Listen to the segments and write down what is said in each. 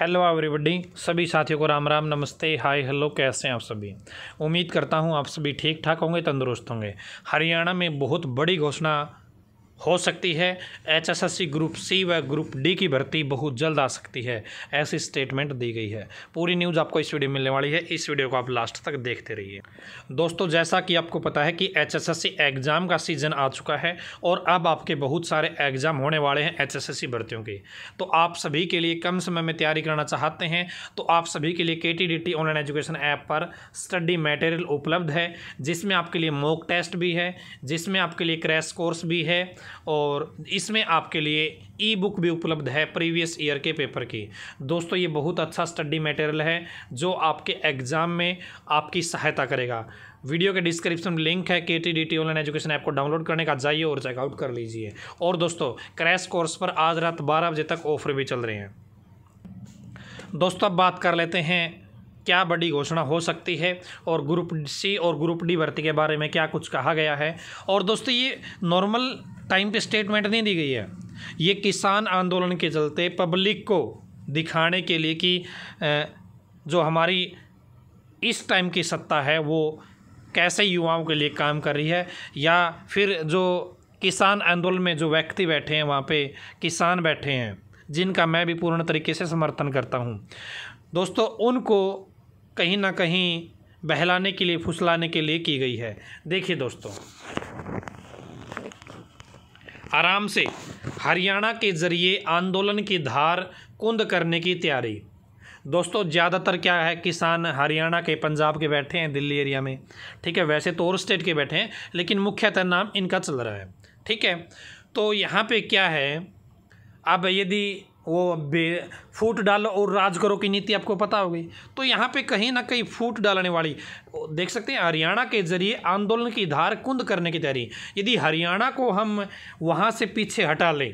hello everybody सभी साथियों को राम राम नमस्ते हाय हेलो कैसे हैं आप सभी उम्मीद करता हूं आप सभी ठीक ठाक होंगे तंदुरुस्त होंगे हरियाणा में बहुत बड़ी घोषणा हो सकती है सी ग्रुप सी व ग्रुप डी की भर्ती बहुत जल्द आ सकती है ऐसी स्टेटमेंट दी गई है पूरी न्यूज़ आपको इस वीडियो में मिलने वाली है इस वीडियो को आप लास्ट तक देखते रहिए दोस्तों जैसा कि आपको पता है कि सी एग्ज़ाम का सीज़न आ चुका है और अब आपके बहुत सारे एग्ज़ाम होने वाले हैं एच भर्तियों के तो आप सभी के लिए कम समय में तैयारी करना चाहते हैं तो आप सभी के लिए के ऑनलाइन एजुकेशन ऐप पर स्टडी मटेरियल उपलब्ध है जिसमें आपके लिए मॉक टेस्ट भी है जिसमें आपके लिए क्रैश कोर्स भी है और इसमें आपके लिए ई बुक भी उपलब्ध है प्रीवियस ईयर के पेपर की दोस्तों ये बहुत अच्छा स्टडी मटेरियल है जो आपके एग्ज़ाम में आपकी सहायता करेगा वीडियो के डिस्क्रिप्शन में लिंक है K T D T online education app को डाउनलोड करने का जाइए और चेकआउट कर लीजिए और दोस्तों क्रैश कोर्स पर आज रात बारह बजे तक ऑफर भी चल रहे हैं दोस्तों अब बात कर लेते हैं क्या बड़ी घोषणा हो सकती है और ग्रुप सी और ग्रुप डी भर्ती के बारे में क्या कुछ कहा गया है और दोस्तों ये नॉर्मल टाइम पे स्टेटमेंट नहीं दी गई है ये किसान आंदोलन के चलते पब्लिक को दिखाने के लिए कि जो हमारी इस टाइम की सत्ता है वो कैसे युवाओं के लिए काम कर रही है या फिर जो किसान आंदोलन में जो व्यक्ति बैठे हैं वहाँ पे किसान बैठे हैं जिनका मैं भी पूर्ण तरीके से समर्थन करता हूँ दोस्तों उनको कहीं ना कहीं बहलाने के लिए फुसलाने के लिए की गई है देखिए दोस्तों आराम से हरियाणा के ज़रिए आंदोलन की धार कुंद करने की तैयारी दोस्तों ज़्यादातर क्या है किसान हरियाणा के पंजाब के बैठे हैं दिल्ली एरिया में ठीक है वैसे तो और स्टेट के बैठे हैं लेकिन मुख्यतः नाम इनका चल रहा है ठीक है तो यहाँ पे क्या है अब यदि वो बे फूट डालो और राज करो की नीति आपको पता होगी तो यहाँ पे कहीं ना कहीं फूट डालने वाली देख सकते हैं हरियाणा के जरिए आंदोलन की धार कुंद करने की तैयारी यदि हरियाणा को हम वहाँ से पीछे हटा लें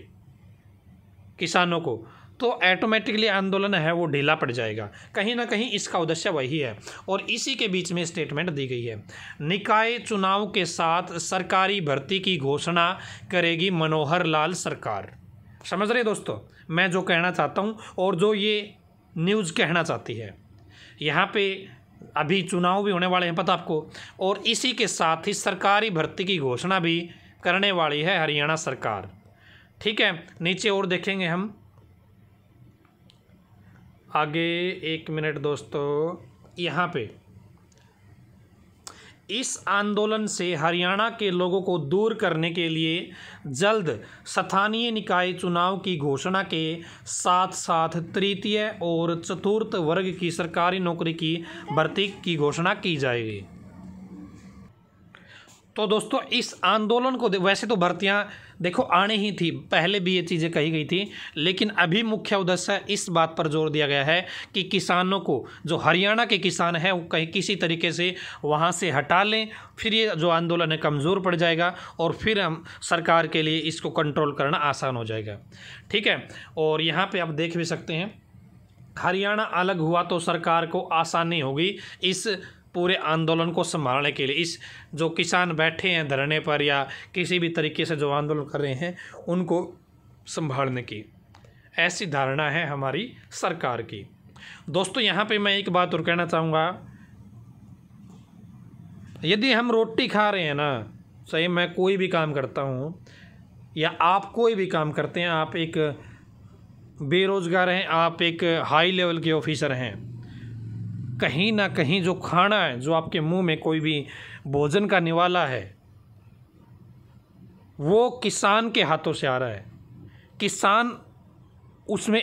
किसानों को तो ऐटोमेटिकली आंदोलन है वो ढीला पड़ जाएगा कहीं ना कहीं इसका उद्देश्य वही है और इसी के बीच में स्टेटमेंट दी गई है निकाय चुनाव के साथ सरकारी भर्ती की घोषणा करेगी मनोहर लाल सरकार समझ रहे दोस्तों मैं जो कहना चाहता हूँ और जो ये न्यूज़ कहना चाहती है यहाँ पे अभी चुनाव भी होने वाले हैं पता आपको और इसी के साथ ही सरकारी भर्ती की घोषणा भी करने वाली है हरियाणा सरकार ठीक है नीचे और देखेंगे हम आगे एक मिनट दोस्तों यहाँ पे इस आंदोलन से हरियाणा के लोगों को दूर करने के लिए जल्द स्थानीय निकाय चुनाव की घोषणा के साथ साथ तृतीय और चतुर्थ वर्ग की सरकारी नौकरी की भर्ती की घोषणा की जाएगी तो दोस्तों इस आंदोलन को वैसे तो भर्तियाँ देखो आने ही थी पहले भी ये चीज़ें कही गई थी लेकिन अभी मुख्य उद्देश्य इस बात पर जोर दिया गया है कि किसानों को जो हरियाणा के किसान हैं वो कहीं किसी तरीके से वहाँ से हटा लें फिर ये जो आंदोलन है कमज़ोर पड़ जाएगा और फिर हम सरकार के लिए इसको कंट्रोल करना आसान हो जाएगा ठीक है और यहाँ पर आप देख भी सकते हैं हरियाणा अलग हुआ तो सरकार को आसानी होगी इस पूरे आंदोलन को संभालने के लिए इस जो किसान बैठे हैं धरने पर या किसी भी तरीके से जो आंदोलन कर रहे हैं उनको संभालने की ऐसी धारणा है हमारी सरकार की दोस्तों यहाँ पे मैं एक बात और कहना चाहूँगा यदि हम रोटी खा रहे हैं ना सही मैं कोई भी काम करता हूँ या आप कोई भी काम करते हैं आप एक बेरोज़गार हैं आप एक हाई लेवल के ऑफिसर हैं कहीं ना कहीं जो खाना है जो आपके मुंह में कोई भी भोजन का निवाला है वो किसान के हाथों से आ रहा है किसान उसमें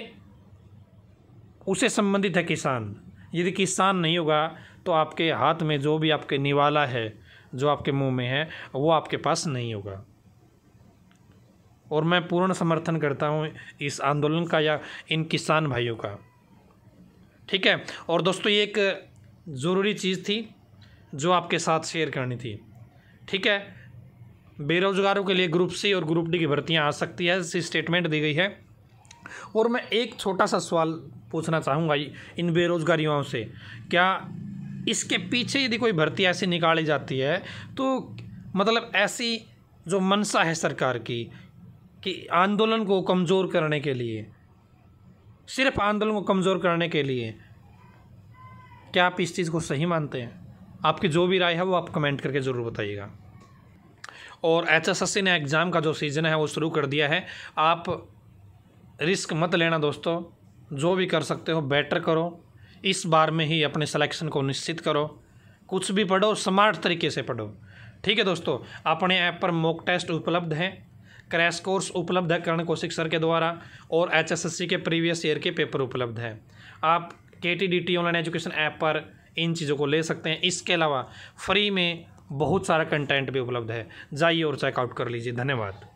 उसे संबंधित है किसान यदि किसान नहीं होगा तो आपके हाथ में जो भी आपके निवाला है जो आपके मुंह में है वो आपके पास नहीं होगा और मैं पूर्ण समर्थन करता हूँ इस आंदोलन का या इन किसान भाइयों का ठीक है और दोस्तों ये एक ज़रूरी चीज़ थी जो आपके साथ शेयर करनी थी ठीक है बेरोजगारों के लिए ग्रुप सी और ग्रुप डी की भर्तियाँ आ सकती है ऐसी स्टेटमेंट दी गई है और मैं एक छोटा सा सवाल पूछना चाहूँगा इन बेरोजगार युवाओं से क्या इसके पीछे यदि कोई भर्ती ऐसी निकाली जाती है तो मतलब ऐसी जो मनसा है सरकार की कि आंदोलन को कमज़ोर करने के लिए सिर्फ आंदोलन को कमज़ोर करने के लिए क्या आप इस चीज़ को सही मानते हैं आपकी जो भी राय है वो आप कमेंट करके ज़रूर बताइएगा और एच एस ने एग्ज़ाम का जो सीज़न है वो शुरू कर दिया है आप रिस्क मत लेना दोस्तों जो भी कर सकते हो बेटर करो इस बार में ही अपने सिलेक्शन को निश्चित करो कुछ भी पढ़ो स्मार्ट तरीके से पढ़ो ठीक है दोस्तों अपने ऐप पर मॉक टेस्ट उपलब्ध हैं क्रैश कोर्स उपलब्ध है करण कौशिक सर के द्वारा और एचएसएससी के प्रीवियस ईयर के पेपर उपलब्ध हैं आप K T D T online education app पर इन चीज़ों को ले सकते हैं इसके अलावा फ्री में बहुत सारा कंटेंट भी उपलब्ध है जाइए और चेकआउट कर लीजिए धन्यवाद